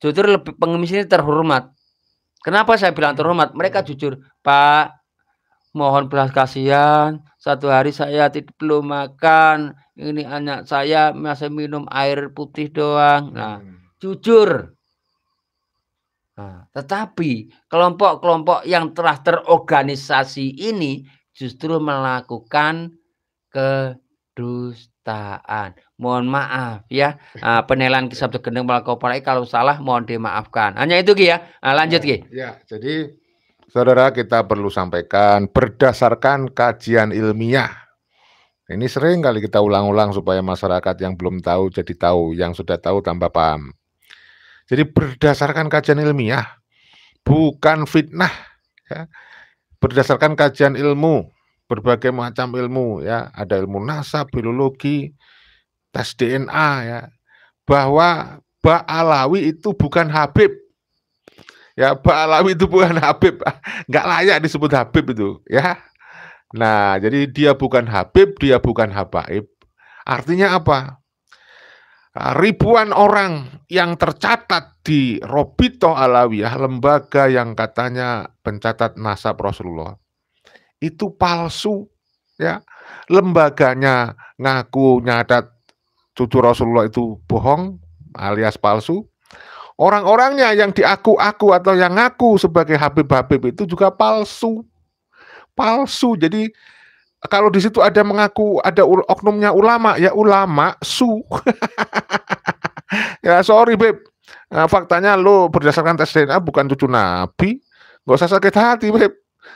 jujur lebih pengemis ini terhormat. Kenapa saya bilang hmm. terhormat? Mereka hmm. jujur, Pak, mohon belas kasihan, satu hari saya tidak perlu makan, ini anak saya masih minum air putih doang. Nah, hmm. jujur. Ah. Nah, tetapi kelompok-kelompok yang telah terorganisasi ini justru melakukan kedus taan. Mohon maaf ya. Uh, eh, penelan kisah gendeng malakopalai kalau salah mohon dimaafkan. Hanya itu Ki ya. Uh, lanjut ya, Ki. Ya, jadi Saudara kita perlu sampaikan berdasarkan kajian ilmiah. Ini sering kali kita ulang-ulang supaya masyarakat yang belum tahu jadi tahu, yang sudah tahu tambah paham. Jadi berdasarkan kajian ilmiah, bukan fitnah. Ya. Berdasarkan kajian ilmu, berbagai macam ilmu ya, ada ilmu nasa biologi, tes DNA ya, bahwa pak alawi itu bukan Habib. Ya, pak alawi itu bukan Habib. Nggak layak disebut Habib itu, ya. Nah, jadi dia bukan Habib, dia bukan Habaib. Artinya apa? Ribuan orang yang tercatat di Robito Alawiyah, lembaga yang katanya pencatat nasab Rasulullah, itu palsu ya lembaganya ngaku nyadat cucu Rasulullah itu bohong alias palsu orang-orangnya yang diaku-aku atau yang ngaku sebagai Habib-Habib itu juga palsu palsu jadi kalau di situ ada mengaku ada oknumnya ulama ya ulama su ya sorry beb nah, faktanya lo berdasarkan tes DNA bukan cucu Nabi nggak usah sakit hati beb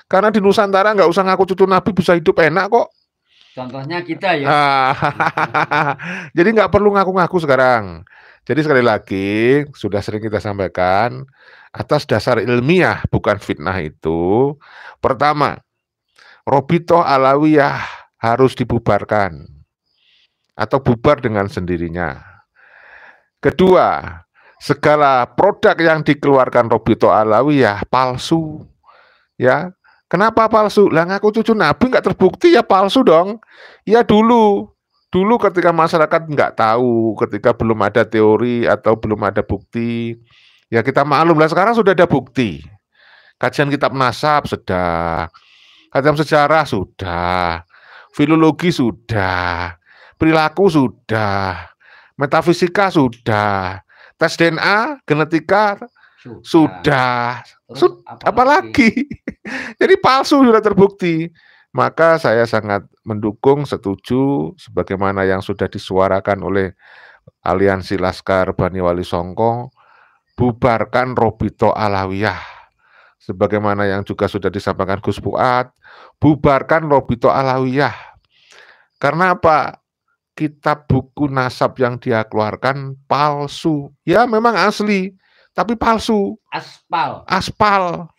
karena di Nusantara nggak usah ngaku cucu Nabi bisa hidup enak kok. Contohnya kita ya. Ah, jadi nggak perlu ngaku-ngaku sekarang. Jadi sekali lagi sudah sering kita sampaikan atas dasar ilmiah bukan fitnah itu. Pertama, Robito Alawiyah harus dibubarkan atau bubar dengan sendirinya. Kedua, segala produk yang dikeluarkan Robito Alawiyah palsu ya Kenapa palsu? Lah ngaku cucu Nabi nggak terbukti ya palsu dong. Ya dulu, dulu ketika masyarakat nggak tahu, ketika belum ada teori atau belum ada bukti, ya kita maklum lah. Sekarang sudah ada bukti. Kajian kitab nasab sudah, kajian sejarah sudah, filologi sudah, perilaku sudah, metafisika sudah, tes DNA, genetika sudah. sudah Terus, apalagi, apalagi. jadi palsu sudah terbukti. Maka saya sangat mendukung, setuju, sebagaimana yang sudah disuarakan oleh Aliansi Laskar Bani Wali Songko, bubarkan Robito Alawiyah. Sebagaimana yang juga sudah disampaikan Gus Fuad, bubarkan Robito Alawiyah. Karena apa? Kitab buku nasab yang dia keluarkan palsu. Ya memang asli, tapi palsu. Aspal. Aspal.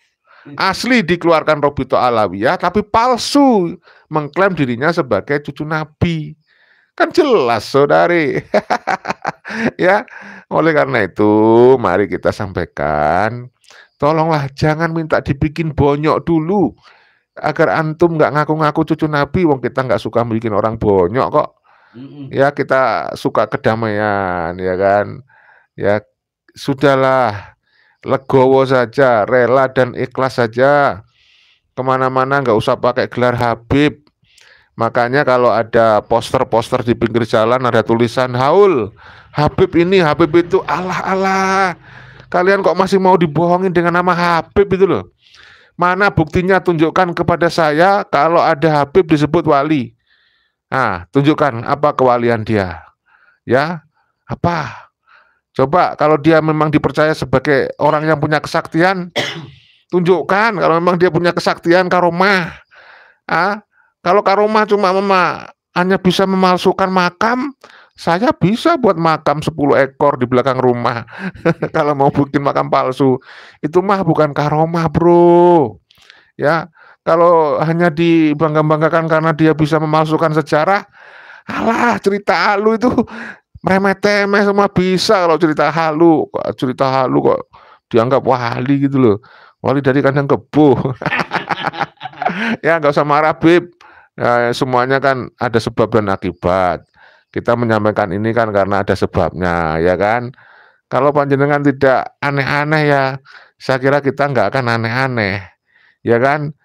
Hmm. Asli dikeluarkan Robito Alawiyah tapi palsu mengklaim dirinya sebagai cucu Nabi. Kan jelas, Saudari. ya, oleh karena itu mari kita sampaikan tolonglah jangan minta dibikin bonyok dulu agar antum nggak ngaku-ngaku cucu Nabi wong kita nggak suka bikin orang bonyok kok. Ya kita suka kedamaian ya kan. Ya sudahlah legowo saja, rela dan ikhlas saja. Kemana-mana nggak usah pakai gelar Habib. Makanya kalau ada poster-poster di pinggir jalan ada tulisan haul, Habib ini, Habib itu, Allah Allah. Kalian kok masih mau dibohongin dengan nama Habib itu loh. Mana buktinya tunjukkan kepada saya kalau ada Habib disebut wali. Nah, tunjukkan apa kewalian dia. Ya, apa? Coba kalau dia memang dipercaya sebagai orang yang punya kesaktian, tunjukkan kalau memang dia punya kesaktian karomah. Ah, kalau karomah cuma mema, hanya bisa memalsukan makam, saya bisa buat makam 10 ekor di belakang rumah. kalau mau bikin makam palsu, itu mah bukan karomah, Bro. Ya, kalau hanya dibangga-banggakan karena dia bisa memalsukan sejarah, alah cerita lu itu remeh-temeh semua bisa kalau cerita halu kok cerita halu kok dianggap wali gitu loh wali dari kandang kebo ya nggak usah marah bib ya, semuanya kan ada sebab dan akibat kita menyampaikan ini kan karena ada sebabnya ya kan kalau panjenengan tidak aneh-aneh ya saya kira kita nggak akan aneh-aneh ya kan